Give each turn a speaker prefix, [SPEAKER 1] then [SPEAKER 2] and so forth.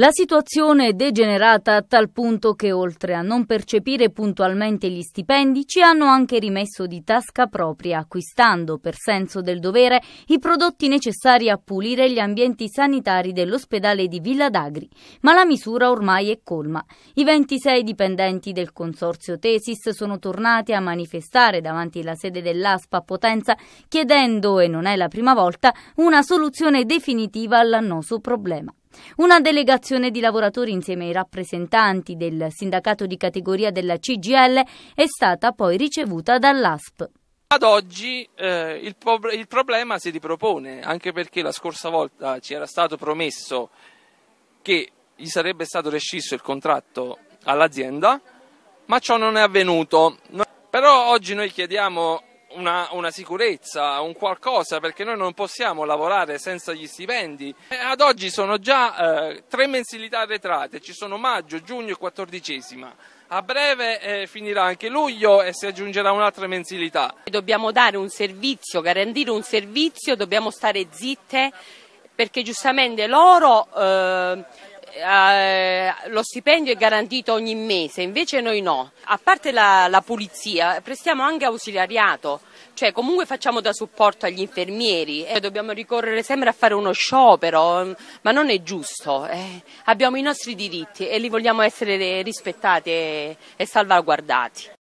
[SPEAKER 1] La situazione è degenerata a tal punto che oltre a non percepire puntualmente gli stipendi ci hanno anche rimesso di tasca propria acquistando per senso del dovere i prodotti necessari a pulire gli ambienti sanitari dell'ospedale di Villa d'Agri, ma la misura ormai è colma. I 26 dipendenti del consorzio Tesis sono tornati a manifestare davanti alla sede dell'ASPA a Potenza chiedendo, e non è la prima volta, una soluzione definitiva all'annoso problema. Una delegazione di lavoratori insieme ai rappresentanti del sindacato di categoria della CGL è stata poi ricevuta dall'ASP.
[SPEAKER 2] Ad oggi eh, il, prob- il problema si ripropone, anche perché la scorsa volta ci era stato promesso che gli sarebbe stato rescisso il contratto all'azienda, ma ciò non è avvenuto. Però oggi noi chiediamo una, una, sicurezza, un qualcosa, perché noi non possiamo lavorare senza gli stipendi. Ad oggi sono già eh, tre mensilità arretrate, ci sono maggio, giugno e quattordicesima. A breve eh, finirà anche luglio e si aggiungerà un'altra mensilità.
[SPEAKER 3] Dobbiamo dare un servizio, garantire un servizio, dobbiamo stare zitte perché giustamente loro... Eh eh, lo stipendio è garantito ogni mese, invece noi no. A parte la, la pulizia, prestiamo anche ausiliariato, cioè comunque facciamo da supporto agli infermieri e eh, dobbiamo ricorrere sempre a fare uno sciopero, mm, ma non è giusto. Eh, abbiamo i nostri diritti e li vogliamo essere rispettati e, e salvaguardati.